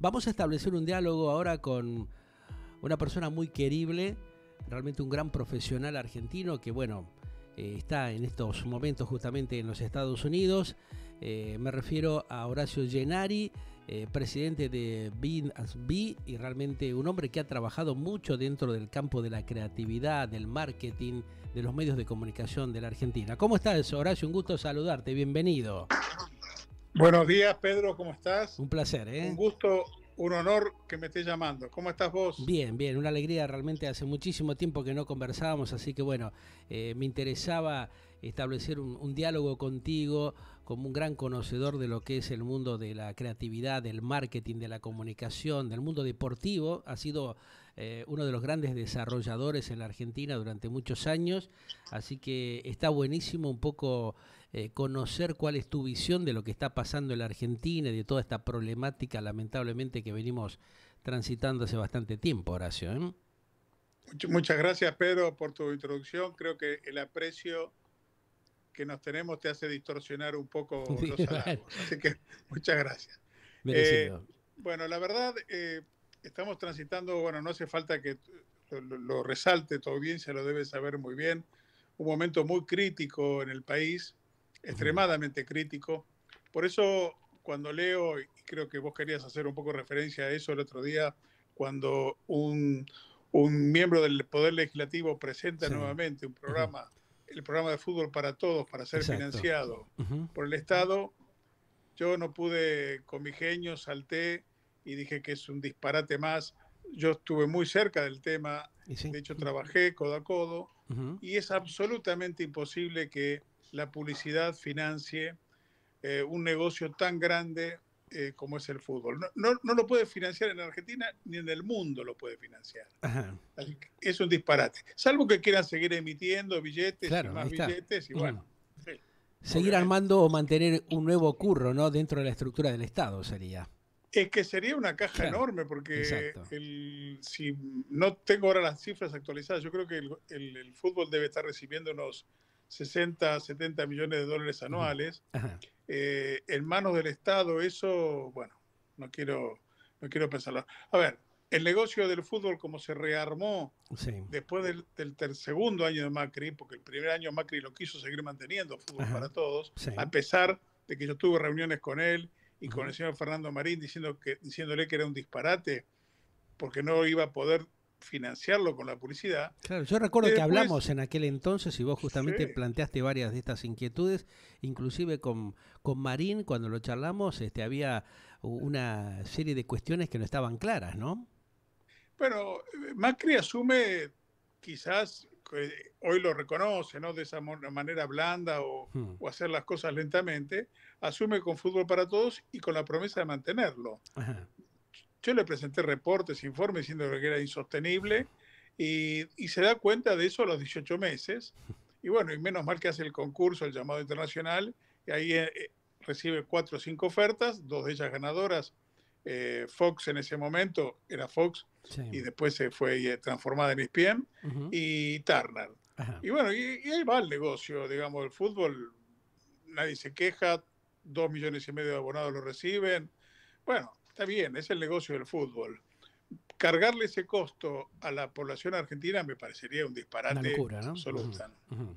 Vamos a establecer un diálogo ahora con una persona muy querible, realmente un gran profesional argentino que, bueno, eh, está en estos momentos justamente en los Estados Unidos. Eh, me refiero a Horacio Llenari, eh, presidente de B&B y realmente un hombre que ha trabajado mucho dentro del campo de la creatividad, del marketing, de los medios de comunicación de la Argentina. ¿Cómo estás, Horacio? Un gusto saludarte, bienvenido. Buenos días, Pedro, ¿cómo estás? Un placer, ¿eh? Un gusto, un honor que me estés llamando. ¿Cómo estás vos? Bien, bien, una alegría realmente. Hace muchísimo tiempo que no conversábamos, así que bueno, eh, me interesaba establecer un, diálogo contigo como un gran conocedor de lo que es el mundo de la creatividad, del marketing, de la comunicación, del mundo deportivo. Ha sido eh, uno de los grandes desarrolladores en la Argentina durante muchos años, así que está buenísimo un poco eh, conocer cuál es tu visión de lo que está pasando en la Argentina y de toda esta problemática lamentablemente que venimos transitando hace bastante tiempo, Horacio. ¿eh? Muchas gracias, Pedro, por tu introducción. Creo que el aprecio que nos tenemos te hace distorsionar un poco los halagos. Así que muchas gracias. Eh, bueno, la verdad, estamos transitando, bueno, no hace falta que lo, resalte todo bien, se lo debe saber muy bien, un momento muy crítico en el país extremadamente crítico. Por eso cuando leo, y creo que vos querías hacer un poco referencia a eso el otro día, cuando un, un miembro del Poder Legislativo presenta nuevamente un programa, el programa de fútbol para todos, para ser financiado por el Estado, yo no pude, con mi genio, salté y dije que es un disparate más. Yo estuve muy cerca del tema, de hecho trabajé codo a codo, y es absolutamente imposible que la publicidad financie eh, un negocio tan grande eh, como es el fútbol. No, lo puede financiar en Argentina ni en el mundo lo puede financiar. Es un disparate. Salvo que quieran seguir emitiendo billetes más billetes y bueno. seguir armando o mantener un nuevo curro ¿no? dentro de la estructura del Estado sería. Es que sería una caja enorme, porque si no tengo ahora las cifras actualizadas, yo creo que el, el fútbol debe estar recibiendo unos 60, 70 millones de dólares anuales. Eh, en manos del Estado, eso, bueno, no quiero, no quiero pensarlo. A ver, el negocio del fútbol como se rearmó después del, segundo año de Macri, porque el primer año Macri lo quiso seguir manteniendo, fútbol para todos, a pesar de que yo tuve reuniones con él y con el señor Fernando Marín diciendo que, diciéndole que era un disparate, porque no iba a poder financiarlo con la publicidad. Claro, yo recuerdo que hablamos en aquel entonces y vos justamente planteaste varias de estas inquietudes, inclusive con, con Marín, cuando lo charlamos, este, había una serie de cuestiones que no estaban claras, ¿no? Bueno, eh, Macri asume quizás, hoy lo reconoce, ¿no? De esa manera blanda hmm. o, hacer las cosas lentamente, asume con fútbol para todos y con la promesa de mantenerlo. Yo le presenté reportes, informes, diciendo que era insostenible y, se da cuenta de eso a los 18 meses. Y bueno, y menos mal que hace el concurso, el llamado internacional, y ahí eh, eh, recibe cuatro o cinco ofertas, dos de ellas ganadoras. Eh, Fox en ese momento era Fox y después se fue transformada en ESPN y Turner. Y bueno, y, ahí va el negocio, digamos, el fútbol, nadie se queja, dos millones y medio de abonados lo reciben. Bueno, Está bien, es el negocio del fútbol. Cargarle ese costo a la población argentina me parecería un disparate Una locura, ¿no?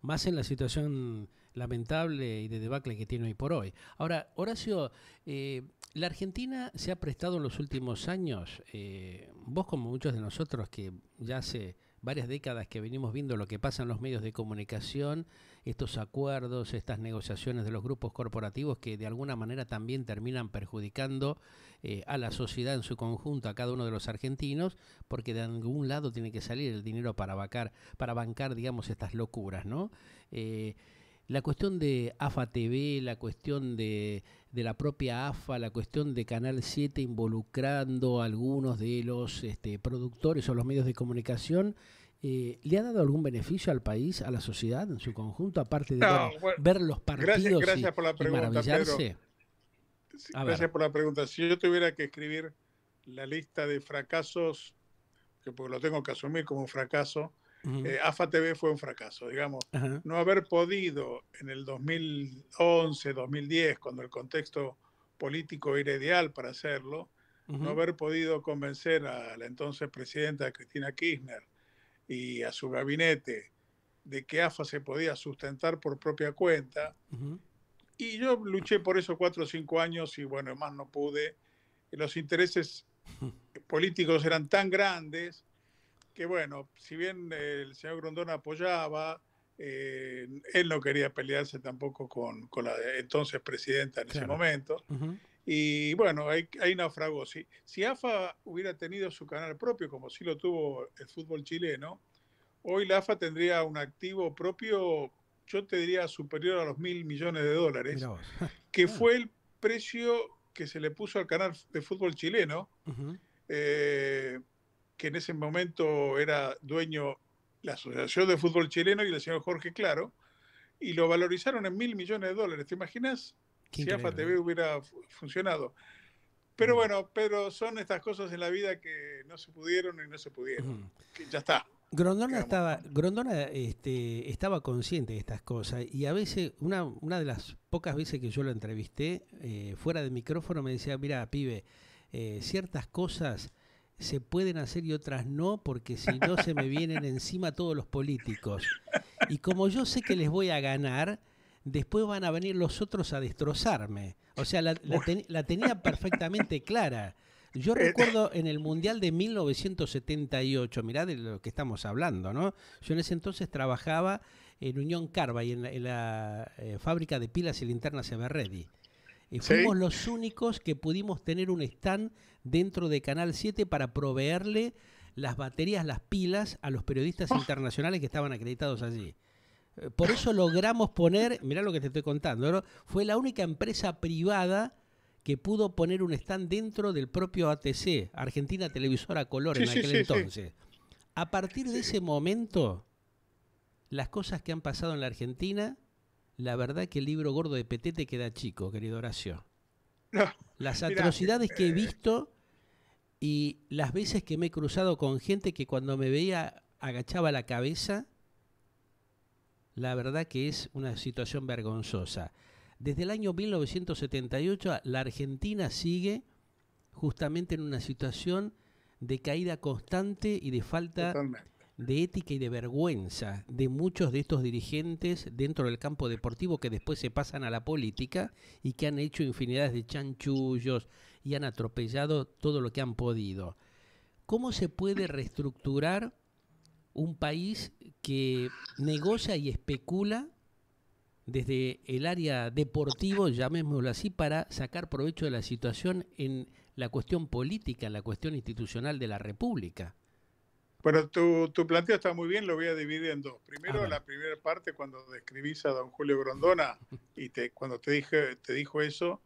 Más en la situación lamentable y de debacle que tiene hoy por hoy. Ahora, Horacio, eh, la Argentina se ha prestado en los últimos años, eh, vos como muchos de nosotros que ya Se varias décadas que venimos viendo lo que pasa en los medios de comunicación, estos acuerdos, estas negociaciones de los grupos corporativos que de alguna manera también terminan perjudicando eh, a la sociedad en su conjunto, a cada uno de los argentinos, porque de algún lado tiene que salir el dinero para, vacar, para bancar, digamos, estas locuras, ¿no? Eh, la cuestión de AFA TV, la cuestión de, la propia AFA, la cuestión de Canal 7 involucrando a algunos de los este, productores o los medios de comunicación, eh, ¿le ha dado algún beneficio al país, a la sociedad en su conjunto, aparte de ver, los partidos gracias, por la pregunta, maravillarse? gracias por la pregunta. Si yo tuviera que escribir la lista de fracasos, que porque lo tengo que asumir como un fracaso, eh, AFA TV fue un fracaso, digamos. No haber podido en el 2011, 2010, cuando el contexto político era ideal para hacerlo, no haber podido convencer a la entonces presidenta Cristina Kirchner y a su gabinete de que AFA se podía sustentar por propia cuenta. Y yo luché por eso cuatro o cinco años y bueno, más no pude. Los intereses políticos eran tan grandes que bueno, si bien el señor Grondona apoyaba, eh, él no quería pelearse tampoco con, con la entonces presidenta en ese momento. Y bueno, ahí, ahí, naufragó. Si, si AFA hubiera tenido su canal propio, como sí lo tuvo el fútbol chileno, hoy la AFA tendría un activo propio, yo te diría superior a los mil millones de dólares, que fue el precio que se le puso al canal de fútbol chileno que en ese momento era dueño la Asociación de Fútbol Chileno y el señor Jorge Claro, y lo valorizaron en mil millones de dólares. ¿Te imaginas si AFA TV hubiera funcionado? Pero mm. bueno, pero son estas cosas en la vida que no se pudieron y no se pudieron. ya está. Grondona estaba, Grondona este, estaba consciente de estas cosas y a veces, una, una de las pocas veces que yo lo entrevisté, eh, fuera de micrófono me decía, mira, pibe, eh, ciertas cosas se pueden hacer y otras no, porque si no se me vienen encima todos los políticos. Y como yo sé que les voy a ganar, después van a venir los otros a destrozarme. O sea, la, tenía perfectamente clara. Yo eh, recuerdo eh. en el Mundial de 1978, mirá de lo que estamos hablando, ¿no? Yo en ese entonces trabajaba en Unión Carva y en la, eh, fábrica de pilas y linternas Everready. Y eh, fuimos los únicos que pudimos tener un stand dentro de Canal 7 para proveerle las baterías, las pilas a los periodistas oh. internacionales que estaban acreditados allí. Eh, por eso logramos poner, mirá lo que te estoy contando, fue la única empresa privada que pudo poner un stand dentro del propio ATC, Argentina Televisora Color, en aquel entonces. A partir de ese momento, las cosas que han pasado en la Argentina la verdad que el libro gordo de Petete queda chico, querido Horacio. las atrocidades que he eh, visto y las veces que me he cruzado con gente que cuando me veía agachaba la cabeza, la verdad que es una situación vergonzosa. Desde el año 1978 la Argentina sigue justamente en una situación de caída constante y de falta de ética y de vergüenza de muchos de estos dirigentes dentro del campo deportivo que después se pasan a la política y que han hecho infinidades de chanchullos y han atropellado todo lo que han podido. ¿Cómo se puede reestructurar un país que negocia y especula desde el área deportivo, llamémoslo así, para sacar provecho de la situación en la cuestión política, en la cuestión institucional de la República? Bueno, tu, planteo está muy bien, lo voy a dividir en dos. Ah, Primero, la primera parte, cuando describís a don Julio Grondona, y te, cuando te, dije, te dijo eso,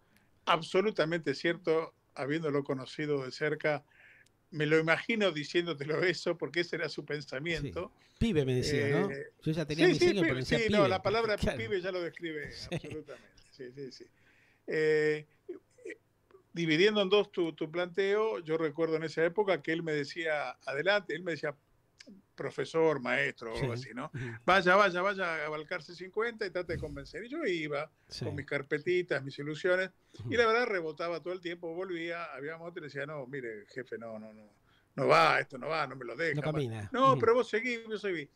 absolutamente cierto, habiéndolo conocido de cerca, me lo imagino diciéndotelo eso, porque ese era su pensamiento. Pibe me decía, ¿no? Eh, Yo ya tenía sí, mi sí, sí, no, la palabra pibe ya lo describe, absolutamente. Sí, sí, sí. Eh, dividiendo en dos tu, tu, planteo, yo recuerdo en esa época que él me decía, adelante, él me decía, profesor, maestro, o algo así, ¿no? Vaya, vaya, vaya a abalcarse 50 y trate de convencer. Y yo iba con mis carpetitas, mis ilusiones, y la verdad rebotaba todo el tiempo, volvía, había moto y decía, no, mire, jefe, no, no, no, no va, esto no va, no me lo deja. No, camina. no pero vos seguís, yo seguí.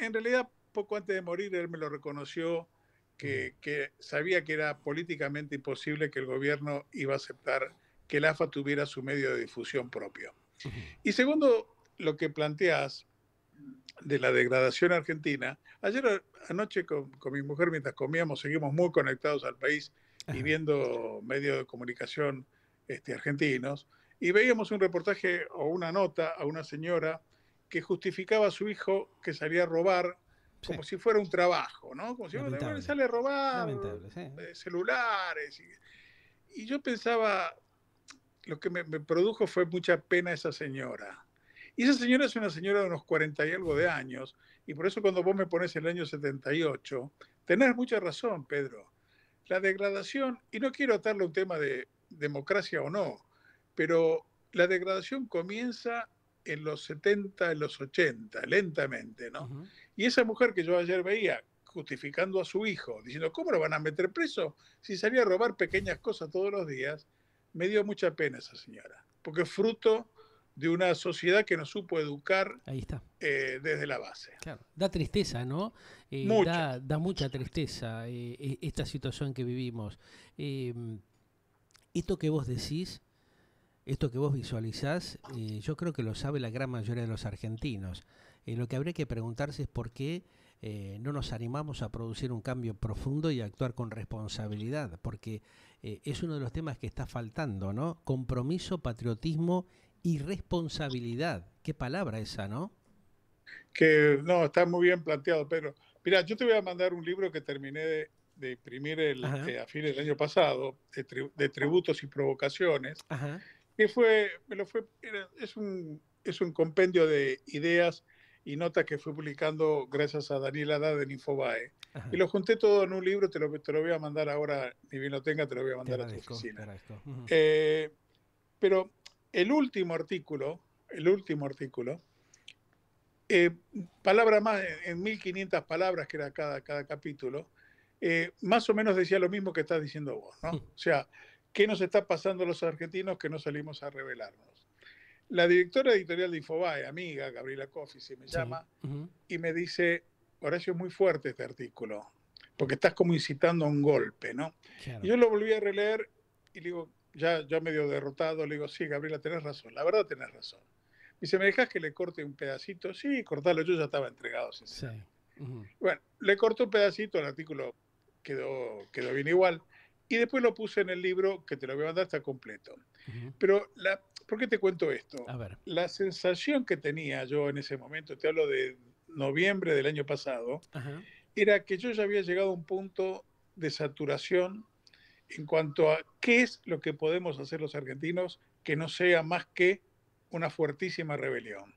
En realidad, poco antes de morir, él me lo reconoció que, sabía que era políticamente imposible que el gobierno iba a aceptar que el AFA tuviera su medio de difusión propio. Y segundo, lo que planteas de la degradación argentina, ayer anoche con, con mi mujer mientras comíamos, seguimos muy conectados al país y viendo medios de comunicación este, argentinos, y veíamos un reportaje o una nota a una señora que justificaba a su hijo que salía a robar como si fuera un trabajo, ¿no? Como si fuera, sale a robar eh, celulares. Y, yo pensaba, lo que me, me, produjo fue mucha pena esa señora. Y esa señora es una señora de unos 40 y algo de años, y por eso cuando vos me pones el año 78, tenés mucha razón, Pedro. La degradación, y no quiero atarle un tema de democracia o no, pero la degradación comienza en los 70, en los 80, lentamente, ¿no? Y esa mujer que yo ayer veía justificando a su hijo, diciendo, ¿cómo lo van a meter preso si salía a robar pequeñas cosas todos los días? Me dio mucha pena esa señora, porque es fruto de una sociedad que no supo educar Ahí está. Eh, desde la base. Claro. Da tristeza, ¿no? Eh, da, mucha tristeza eh, e, esta situación que vivimos. Em, esto que vos decís esto que vos visualizás, eh, yo creo que lo sabe la gran mayoría de los argentinos. Eh, lo que habría que preguntarse es por qué eh, no nos animamos a producir un cambio profundo y a actuar con responsabilidad, porque es uno de los temas que está faltando, ¿no? Compromiso, patriotismo y responsabilidad. Qué palabra esa, ¿no? Que no, está muy bien planteado, pero mira, yo te voy a mandar un libro que terminé de, imprimir a fines del año pasado, de, de tributos y provocaciones. Ajá fue, me lo fue, es, un, compendio de ideas y notas que fui publicando gracias a Daniel Haddad en Infobae. Y lo junté todo en un libro, te lo, te lo voy a mandar ahora, ni bien lo tenga, te lo voy a mandar a tu oficina. Eh, pero el último artículo, el último artículo, eh, palabra más, en 1500 palabras que era cada, cada capítulo, eh, más o menos decía lo mismo que estás diciendo vos, ¿no? O sea, ¿Qué nos está pasando a los argentinos que no salimos a revelarnos? La directora editorial de Infobae, amiga, Gabriela Coffi, se me llama, y me dice, Horacio, es muy fuerte este artículo, porque estás como incitando a un golpe, ¿no? yo lo volví a releer y le digo, ya, medio derrotado, le digo, sí, Gabriela, tenés razón, la verdad tenés razón. Y dice, ¿me dejás que le corte un pedacito? Sí, cortalo, yo ya estaba entregado, Sí. Bueno, le corto un pedacito, el artículo quedó, quedó bien igual. Y después lo puse en el libro, que te lo voy a mandar, está completo. Pero, la, ¿por qué te cuento esto? La sensación que tenía yo en ese momento, te hablo de noviembre del año pasado, era que yo ya había llegado a un punto de saturación en cuanto a qué es lo que podemos hacer los argentinos que no sea más que una fuertísima rebelión.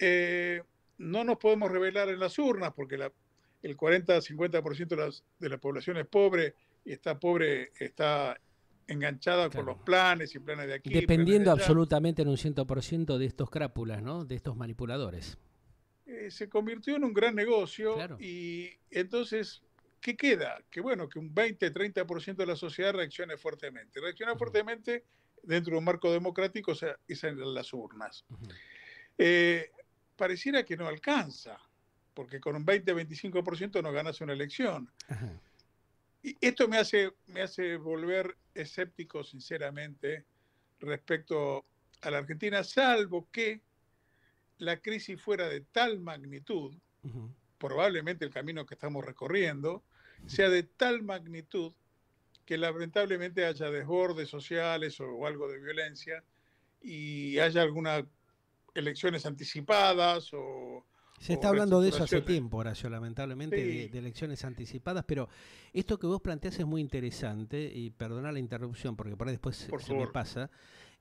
Eh, no nos podemos rebelar en las urnas porque la, el 40-50% de, de, la población es pobre, y está pobre, está enganchada con los planes y planes de aquí. Dependiendo absolutamente en un 100% de estos crápulas, ¿no? De estos manipuladores. Eh, se convirtió en un gran negocio y entonces, ¿qué queda? Que bueno, que un 20-30% de la sociedad reaccione fuertemente. Reacciona fuertemente dentro de un marco democrático, o sea, es en las urnas. Eh, pareciera que no alcanza, porque con un 20-25% no ganas una elección. Y esto me hace, me hace volver escéptico, sinceramente, respecto a la Argentina, salvo que la crisis fuera de tal magnitud, probablemente el camino que estamos recorriendo, sea de tal magnitud que lamentablemente haya desbordes sociales o algo de violencia y haya algunas elecciones anticipadas o se está hablando de eso hace tiempo, Horacio, lamentablemente, de, elecciones anticipadas, pero esto que vos planteás es muy interesante, y perdona la interrupción, porque por después se me pasa.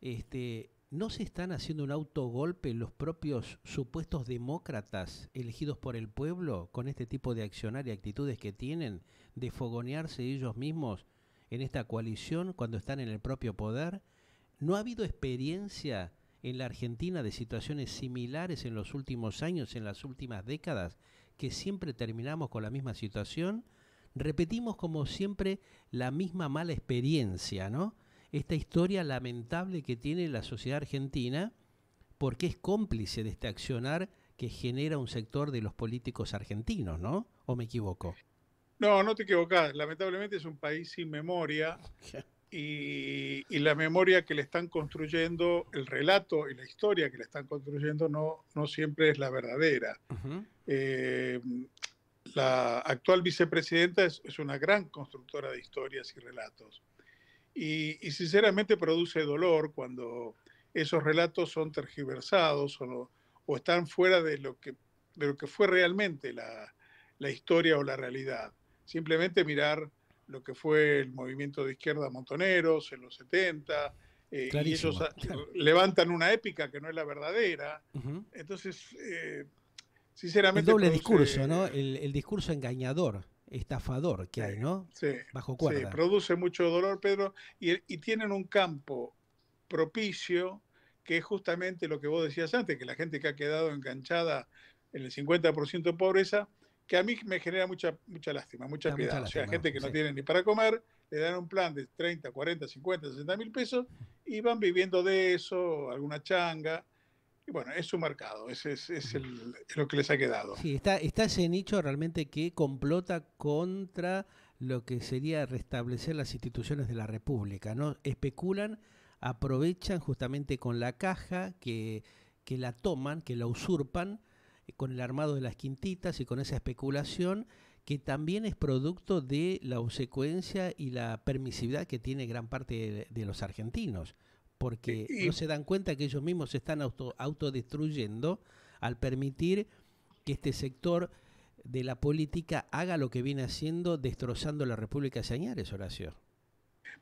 Este, ¿No se están haciendo un autogolpe los propios supuestos demócratas elegidos por el pueblo con este tipo de accionar y actitudes que tienen de fogonearse ellos mismos en esta coalición cuando están en el propio poder? ¿No ha habido experiencia en la Argentina de situaciones similares en los últimos años, en las últimas décadas, que siempre terminamos con la misma situación, repetimos como siempre la misma mala experiencia, ¿no? Esta historia lamentable que tiene la sociedad argentina porque es cómplice de este accionar que genera un sector de los políticos argentinos, ¿no? ¿O me equivoco? No, no te equivocas. Lamentablemente es un país sin memoria. y, la memoria que le están construyendo, el relato y la historia que le están construyendo no, no siempre es la verdadera. Eh, la actual vicepresidenta es, una gran constructora de historias y relatos. Y, sinceramente produce dolor cuando esos relatos son tergiversados o, o están fuera de lo que, de lo que fue realmente la, la historia o la realidad. Simplemente mirar lo que fue el movimiento de izquierda Montoneros en los 70, eh, y ellos levantan una épica que no es la verdadera. Entonces, eh, sinceramente... El doble discurso, ¿no? El, discurso engañador, estafador que hay, ¿no? Bajo cuerda. Sí, produce mucho dolor, Pedro, y, y tienen un campo propicio que es justamente lo que vos decías antes, que la gente que ha quedado enganchada en el 50% de pobreza, que a mí me genera mucha, mucha lástima, mucha ah, o sea, gente que no tiene ni para comer, le dan un plan de 30, 40, 50, 60 mil pesos y van viviendo de eso, alguna changa. Y bueno, es su mercado, es, lo que les ha quedado. Sí, está, ese nicho realmente que complota contra lo que sería restablecer las instituciones de la República, ¿no? Especulan, aprovechan justamente con la caja que, que la toman, que la usurpan con el armado de las quintitas y con esa especulación que también es producto de la obsecuencia y la permisividad que tiene gran parte de, los argentinos, porque no se dan cuenta que ellos mismos se están auto, autodestruyendo al permitir que este sector de la política haga lo que viene haciendo destrozando la República de Señores, Horacio.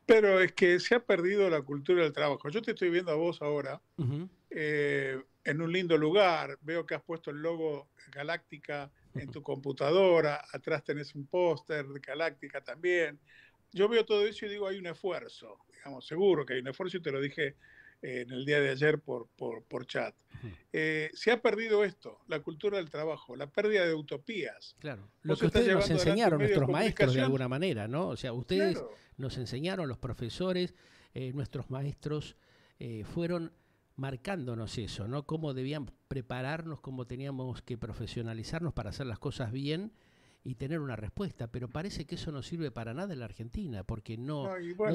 Pero es que se ha perdido la cultura del trabajo. Yo te estoy viendo a vos ahora en un lindo lugar. Veo que has puesto el logo Galáctica en tu computadora, atrás tenés un póster de Galáctica también. Yo veo todo eso y digo, hay un esfuerzo, digamos, seguro que hay un esfuerzo y te lo dije eh, en el día de ayer por, por, chat. Eh, se ha perdido esto, la cultura del trabajo, la pérdida de utopías. Claro, lo que ustedes nos enseñaron, nuestros maestros de alguna manera, ¿no? O sea, ustedes nos enseñaron, los profesores, eh, nuestros maestros fueron marcándonos eso, ¿no? Cómo debíamos prepararnos, cómo teníamos que profesionalizarnos para hacer las cosas bien y tener una respuesta, pero parece que eso no sirve para nada en la Argentina, porque no,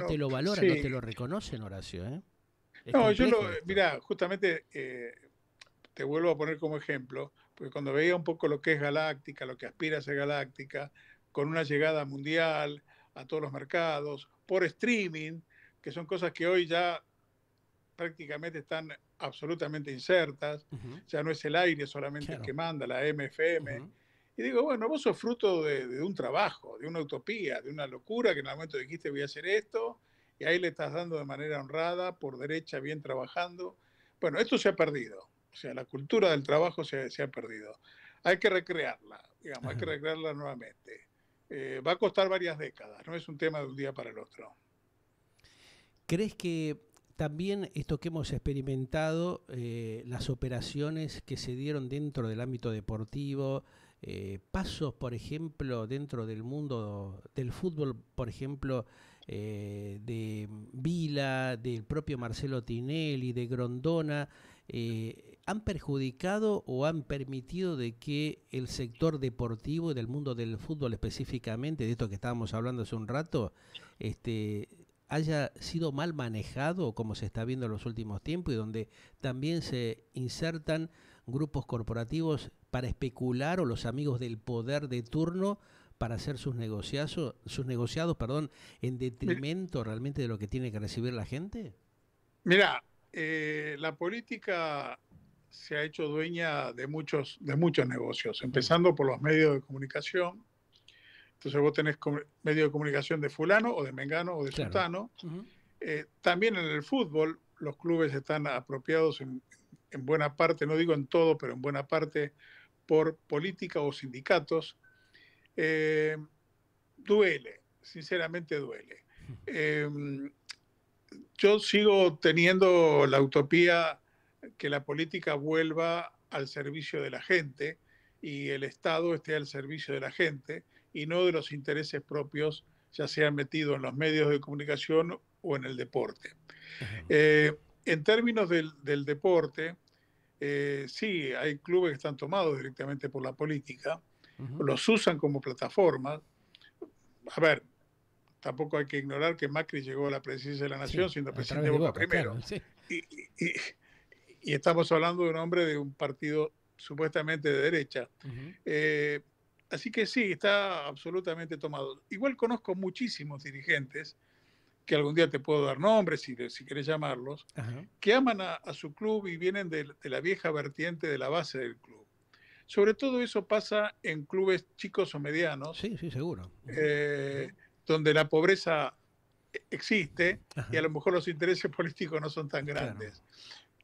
te lo valoran, no te lo reconocen, Horacio. ¿eh? No, yo lo, mira, justamente eh, te vuelvo a poner como ejemplo, porque cuando veía un poco lo que es Galáctica, lo que aspira a ser Galáctica, con una llegada mundial a todos los mercados, por streaming, que son cosas que hoy ya prácticamente están absolutamente insertas, o sea, ya no es el aire solamente el que manda, la MFM. Y digo, bueno, vos sos fruto de, un trabajo, de una utopía, de una locura, que en el momento dijiste voy a hacer esto, y ahí le estás dando de manera honrada, por derecha, bien trabajando. Bueno, esto se ha perdido, o sea, la cultura del trabajo se, ha perdido. Hay que recrearla, digamos, hay que recrearla nuevamente. Eh, va a costar varias décadas, no es un tema de un día para el otro. ¿Crees que también esto que hemos experimentado, eh, las operaciones que se dieron dentro del ámbito deportivo, eh, pasos, por ejemplo, dentro del mundo del fútbol, por ejemplo, eh, de Vila, del propio Marcelo Tinelli, de Grondona, han perjudicado o han permitido de que el sector deportivo y del mundo del fútbol específicamente, de esto que estábamos hablando hace un rato, este, haya sido mal manejado, como se está viendo en los últimos tiempos, y donde también se insertan grupos corporativos para especular o los amigos del poder de turno para hacer sus negociados, sus negociados, perdón, en detrimento realmente de lo que tiene que recibir la gente? Mira, eh, la política se ha hecho dueña de muchos, de muchos negocios, empezando por los medios de comunicación, entonces vos tenés medio de comunicación de fulano o de mengano o de sultano. Eh, también en el fútbol los clubes están apropiados en, buena parte, no digo en todo, pero en buena parte por política o sindicatos. Eh, duele, sinceramente duele. Em, yo sigo teniendo la utopía que la política vuelva al servicio de la gente y el Estado esté al servicio de la gente y no de los intereses propios, ya sean metidos en los medios de comunicación o en el deporte. Eh, en términos del, deporte, eh, sí, hay clubes que están tomados directamente por la política, los usan como plataforma. A ver, tampoco hay que ignorar que Macri llegó a la presidencia de la nación siendo presidente de Boca primero. y, estamos hablando de un hombre de un partido supuestamente de derecha. Así que sí, está absolutamente tomado. Igual conozco muchísimos dirigentes, que algún día te puedo dar nombres si, si querés llamarlos, que aman a, su club y vienen de, la vieja vertiente de la base del club. Sobre todo eso pasa en clubes chicos o medianos. Sí, sí, seguro. Eh, donde la pobreza existe y a lo mejor los intereses políticos no son tan grandes.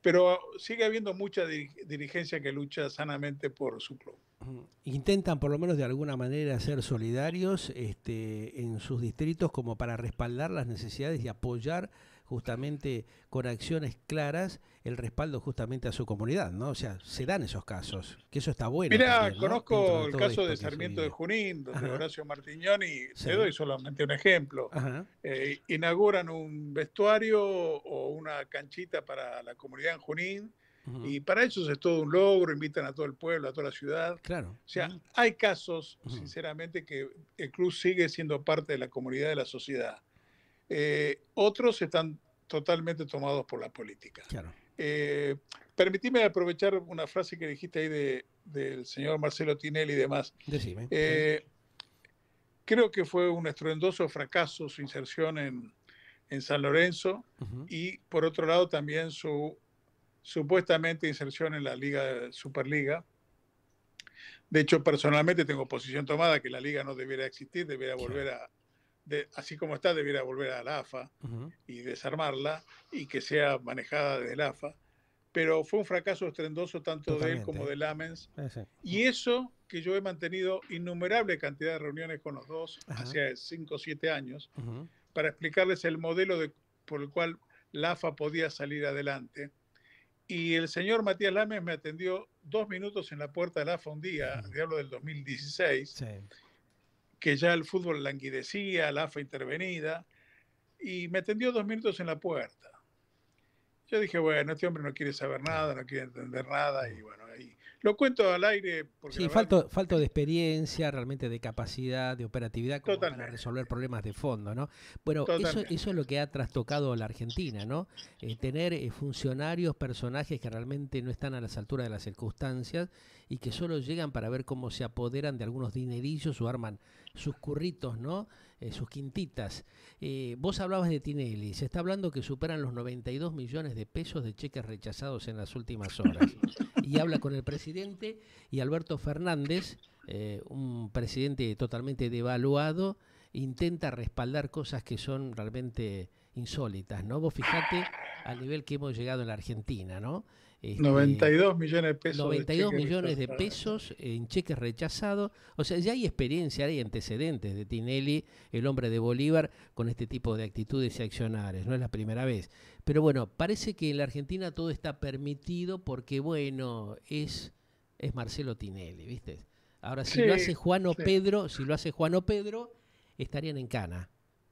Pero sigue habiendo mucha dirigencia que lucha sanamente por su club. intentan por lo menos de alguna manera ser solidarios este, en sus distritos como para respaldar las necesidades y apoyar justamente con acciones claras el respaldo justamente a su comunidad, ¿no? O sea, se dan esos casos, que eso está bueno. Mira, conozco el caso de Sarmiento de Junín, de Horacio Martiñón, y doy solamente un ejemplo, eh, inauguran un vestuario o una canchita para la comunidad en Junín, y para ellos es todo un logro, invitan a todo el pueblo, a toda la ciudad. Claro. O sea, hay casos, sinceramente, que el club sigue siendo parte de la comunidad de la sociedad. Eh, otros están totalmente tomados por la política. Claro. Eh, permitime aprovechar una frase que dijiste ahí de, del señor Marcelo Tinelli y demás. Decime. Eh, creo que fue un estruendoso fracaso su inserción en, San Lorenzo y por otro lado también su supuestamente inserción en la Liga Superliga. De hecho, personalmente tengo posición tomada que la liga no debiera existir, debiera volver a, así como está, debiera volver a la AFA y desarmarla y que sea manejada desde la AFA. Pero fue un fracaso estrendoso tanto de él como de Lamens. Y eso que yo he mantenido innumerable cantidad de reuniones con los dos hace 5 o 7 años para explicarles el modelo de, por el cual la AFA podía salir adelante y el señor Matías Lames me atendió dos minutos en la puerta de la fondía, diablo del 2016, que ya el fútbol languidecía, la AFA intervenida, y me atendió dos minutos en la puerta. Yo dije, bueno, este hombre no quiere saber nada, no quiere entender nada, y bueno, lo cuento al aire. Porque sí, falta de experiencia, realmente de capacidad, de operatividad para resolver problemas de fondo, ¿no? Bueno, eso, es lo que ha trastocado la Argentina, ¿no? Eh, tener eh, funcionarios, personajes que realmente no están a las alturas de las circunstancias y que solo llegan para ver cómo se apoderan de algunos dinerillos o arman sus curritos, ¿no? Eh, sus quintitas. vos hablabas de Tinelli, se está hablando que superan los 92 millones de pesos de cheques rechazados en las últimas horas. y habla con el presidente y Alberto Fernández, eh, un presidente totalmente devaluado, intenta respaldar cosas que son realmente insólitas, ¿no? Vos fijate al nivel que hemos llegado en la Argentina, ¿no? 92 este, millones de pesos. 92 millones de pesos en cheques rechazados. O sea, ya hay experiencia, hay antecedentes de Tinelli, el hombre de Bolívar, con este tipo de actitudes y accionares. No es la primera vez. Pero bueno, parece que en la Argentina todo está permitido porque, bueno, es, es Marcelo Tinelli, ¿viste? Ahora, si lo hace Juan o Pedro, si lo hace Juan o Pedro, estarían en cana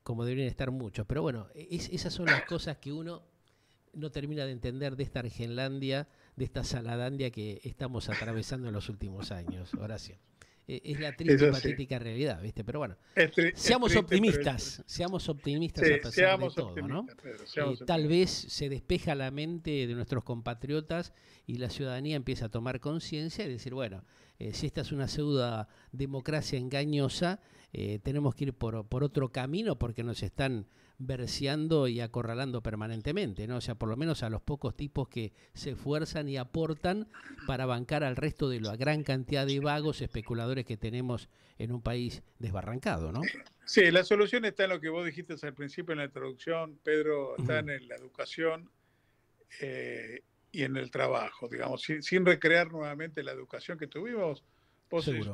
como deberían estar muchos. Pero bueno, e-, esas son las cosas que uno no termina de entender de esta Argenlandia, de esta Saladandia que estamos atravesando en los últimos años, Horacio. E-, es la triste y patética realidad, ¿viste? Pero bueno, seamos optimistas, seamos optimistas a de todo, ¿no? Eh, tal vez se despeja la mente de nuestros compatriotas y la ciudadanía empieza a tomar conciencia y decir, bueno, eh, si esta es una pseudo democracia engañosa, eh, tenemos que ir por, otro camino porque nos están verseando y acorralando permanentemente, ¿no? O sea, por lo menos a los pocos tipos que se esfuerzan y aportan para bancar al resto de la gran cantidad de vagos especuladores que tenemos en un país desbarrancado, ¿no? Sí, la solución está en lo que vos dijiste al principio en la introducción, Pedro, está en la educación. Eh, y en el trabajo, digamos, sin, recrear nuevamente la educación que tuvimos.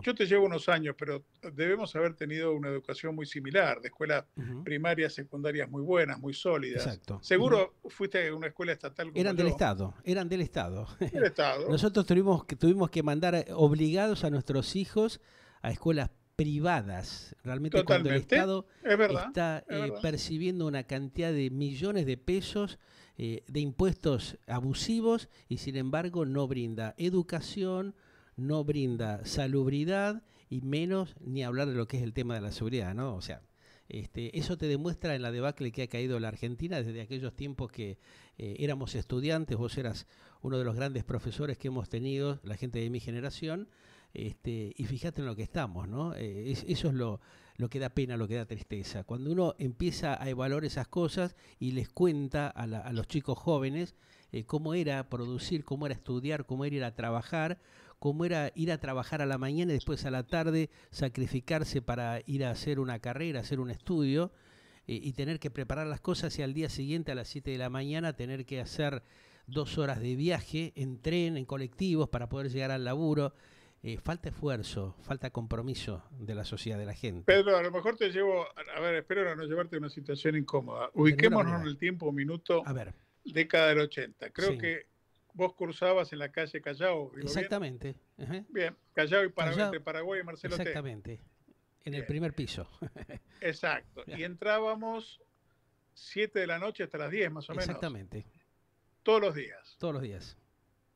yo te llevo unos años, pero debemos haber tenido una educación muy similar, de escuelas primarias, secundarias muy buenas, muy sólidas. Exacto. Seguro fuiste a una escuela estatal. Como eran del Estado, eran del Estado. Estado. Nosotros tuvimos que, tuvimos que mandar obligados a nuestros hijos a escuelas privadas. Realmente cuando el Estado está eh, percibiendo una cantidad de millones de pesos eh, de impuestos abusivos y sin embargo no brinda educación, no brinda salubridad y menos ni hablar de lo que es el tema de la seguridad, ¿no? O sea, este, eso te demuestra en la debacle que ha caído la Argentina desde aquellos tiempos que eh, éramos estudiantes, vos eras uno de los grandes profesores que hemos tenido, la gente de mi generación, este, y fíjate en lo que estamos, ¿no? Eh, eso es lo, lo que da pena, lo que da tristeza. Cuando uno empieza a evaluar esas cosas y les cuenta a, los chicos jóvenes eh, cómo era producir, cómo era estudiar, cómo era ir a trabajar, cómo era ir a trabajar a la mañana y después a la tarde sacrificarse para ir a hacer una carrera, hacer un estudio eh, y tener que preparar las cosas y al día siguiente a las 7 de la mañana tener que hacer dos horas de viaje en tren, en colectivos para poder llegar al laburo. Eh, falta esfuerzo, falta compromiso de la sociedad, de la gente. Pedro, a lo mejor te llevo, a ver, espero no llevarte a una situación incómoda. Ubiquémonos en el tiempo, minuto, década del 80. Creo que vos cruzabas en la calle Callao. Exactamente. Bien? Callao y Paraguay, Paraguay y Marcelo Exactamente, en el primer piso. Exacto, y entrábamos 7 de la noche hasta las 10 más o menos. Exactamente. Todos los días. Todos los días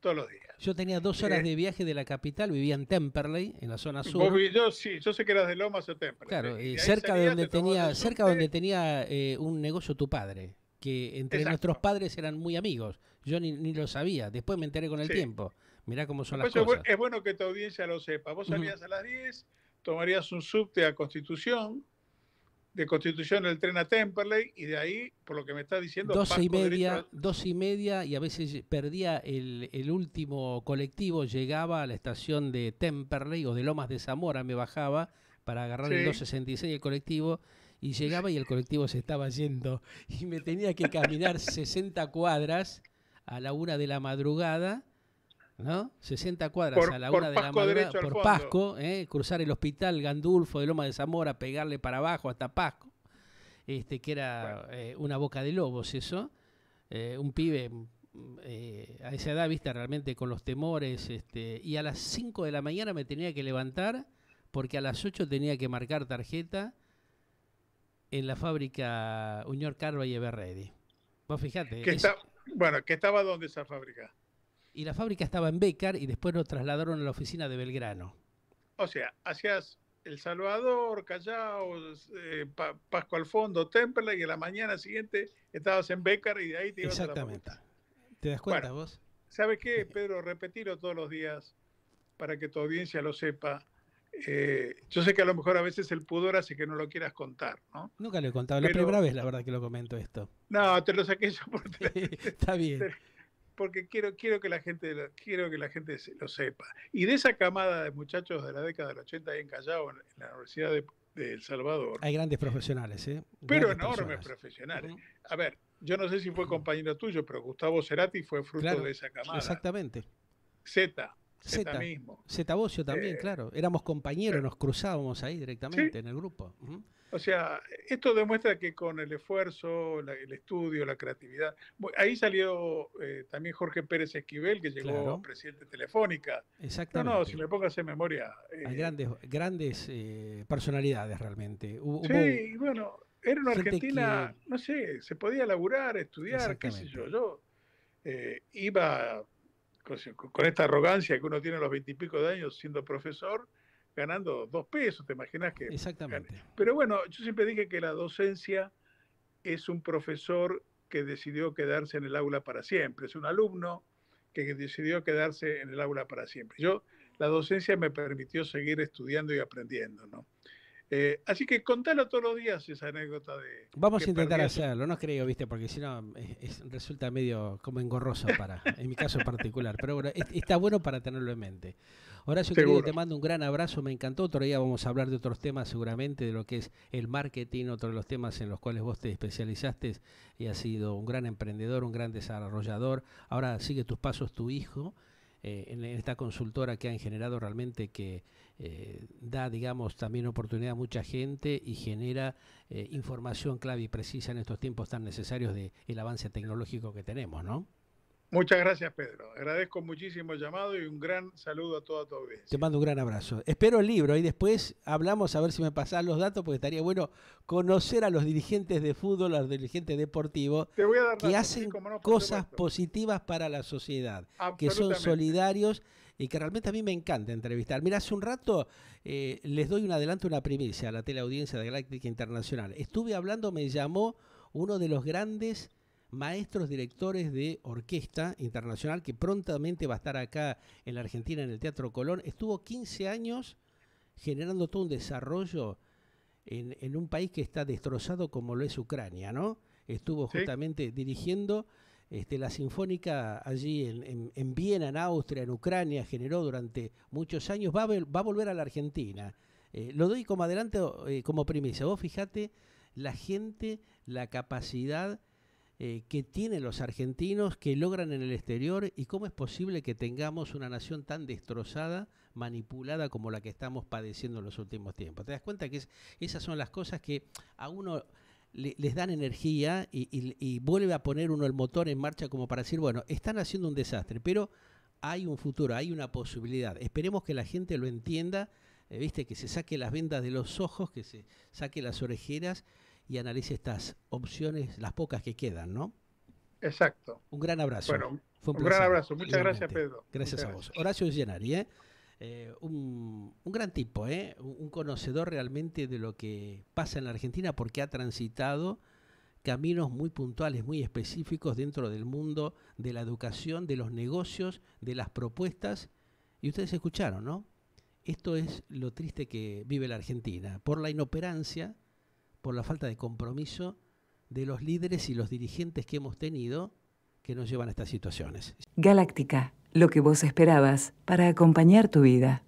todos los días. Yo tenía dos horas de viaje de la capital, vivía en Temperley, en la zona sur. yo yo sé que eras de Lomas o Temperley. Claro, y eh, cerca, de donde, tenía, cerca donde tenía, eh, un negocio tu padre, que entre nuestros padres eran muy amigos. Yo ni, lo sabía, después me enteré con el tiempo. Mirá cómo son las pues cosas. Es bueno que tu audiencia lo sepa. Vos salías a las 10, tomarías un subte a Constitución, de Constitución el tren a Temperley y de ahí, por lo que me está diciendo... Doce y media, dos y media y a veces perdía el, último colectivo, llegaba a la estación de Temperley o de Lomas de Zamora, me bajaba para agarrar el 266 el colectivo y llegaba y el colectivo se estaba yendo y me tenía que caminar 60 cuadras a la una de la madrugada ¿no? 60 cuadras a la hora de la madrugada por Pasco, ¿eh? cruzar el hospital Gandulfo de Loma de Zamora, pegarle para abajo hasta Pasco, este, que era eh, una boca de lobos eso, eh, un pibe mm, a esa edad, vista realmente con los temores, este, y a las 5 de la mañana me tenía que levantar porque a las 8 tenía que marcar tarjeta en la fábrica Uñor Carva y Everready. Vos fijate. bueno, que estaba donde esa fábrica y la fábrica estaba en Becar y después lo trasladaron a la oficina de Belgrano. O sea, hacías El Salvador, Callao, eh, al fondo, Temple, y a la mañana siguiente estabas en Becar y de ahí te ibas Exactamente. a Exactamente. ¿Te das cuenta vos? ¿Sabes qué, Pedro? Repetirlo todos los días para que tu audiencia lo sepa. Eh, yo sé que a lo mejor a veces el pudor hace que no lo quieras contar, ¿no? Nunca lo he contado. la primera vez, la verdad, que lo comento esto. No, te lo saqué yo por Está bien porque quiero, quiero, que la gente, lo, quiero que la gente lo sepa. Y de esa camada de muchachos de la década del 80 ahí en Callao, en, la Universidad de, El Salvador. Hay grandes eh, profesionales, ¿eh? Pero enormes profesionales. A ver, yo no sé si fue compañero tuyo, pero Gustavo Cerati fue fruto de esa camada. Exactamente. Z, Zeta, Zeta también, eh, claro. Éramos compañeros, eh, nos cruzábamos ahí directamente en el grupo. O sea, esto demuestra que con el esfuerzo, el estudio, la creatividad. Ahí salió eh, también Jorge Pérez Esquivel, que llegó claro. presidente Telefónica. Exactamente. No, no, si le pongas en memoria. Hay grandes, grandes personalidades realmente. sí, bueno, era una Argentina, no sé, se podía laburar, estudiar, qué sé yo. Yo iba con, esta arrogancia que uno tiene a los veintipico de años siendo profesor, ganando dos pesos, ¿te imaginas que? Exactamente. Pero bueno, yo siempre dije que la docencia es un profesor que decidió quedarse en el aula para siempre, es un alumno que decidió quedarse en el aula para siempre. Yo, la docencia me permitió seguir estudiando y aprendiendo, ¿no? Eh, así que contalo todos los días esa anécdota de. Vamos a intentar hacerlo, no creo, viste, porque si no eh, resulta medio como engorroso para, en mi caso particular. Pero bueno, está bueno para tenerlo en mente. Horacio, yo te mando un gran abrazo, me encantó. Otro día vamos a hablar de otros temas, seguramente, de lo que es el marketing, otro de los temas en los cuales vos te especializaste y has sido un gran emprendedor, un gran desarrollador. Ahora sigue tus pasos tu hijo. Eh, en esta consultora que han generado realmente que eh, da, digamos, también oportunidad a mucha gente y genera eh, información clave y precisa en estos tiempos tan necesarios del avance tecnológico que tenemos, ¿no? Muchas gracias, Pedro. Agradezco muchísimo el llamado y un gran saludo a toda tu audiencia. Te mando un gran abrazo. Espero el libro y después hablamos a ver si me pasás los datos, porque estaría bueno conocer a los dirigentes de fútbol, a los dirigentes deportivos, que hacen cosas positivas para la sociedad, que son solidarios y que realmente a mí me encanta entrevistar. Mira, hace un rato eh, les doy un adelanto, una primicia a la teleaudiencia de Galáctica Internacional. Estuve hablando, me llamó uno de los grandes maestros directores de orquesta internacional que prontamente va a estar acá en la Argentina en el Teatro Colón. Estuvo 15 años generando todo un desarrollo en, un país que está destrozado como lo es Ucrania, ¿no? Estuvo justamente dirigiendo este, la Sinfónica allí en, en, Viena, en Austria, en Ucrania, generó durante muchos años, va a, volver a la Argentina. Eh, lo doy como adelante, eh, como premisa. Vos fijate la gente, la capacidad eh, que tienen los argentinos, que logran en el exterior y cómo es posible que tengamos una nación tan destrozada, manipulada como la que estamos padeciendo en los últimos tiempos. ¿Te das cuenta que esas son las cosas que a uno les dan energía y, vuelve a poner uno el motor en marcha como para decir, bueno, están haciendo un desastre, pero hay un futuro, hay una posibilidad. Esperemos que la gente lo entienda, eh, viste, que se saque las vendas de los ojos, que se saque las orejeras y analice estas opciones, las pocas que quedan, ¿no? Exacto. Un gran abrazo. Bueno, Fue un, gran abrazo. Muchas gracias, Pedro. Gracias a vos. Horacio Llenari, ¿eh? Eh, un, gran tipo, ¿eh? un conocedor realmente de lo que pasa en la Argentina porque ha transitado caminos muy puntuales, muy específicos dentro del mundo de la educación, de los negocios, de las propuestas. Y ustedes escucharon, ¿no? Esto es lo triste que vive la Argentina, por la inoperancia, por la falta de compromiso de los líderes y los dirigentes que hemos tenido que nos llevan a estas situaciones. Galáctica lo que vos esperabas para acompañar tu vida.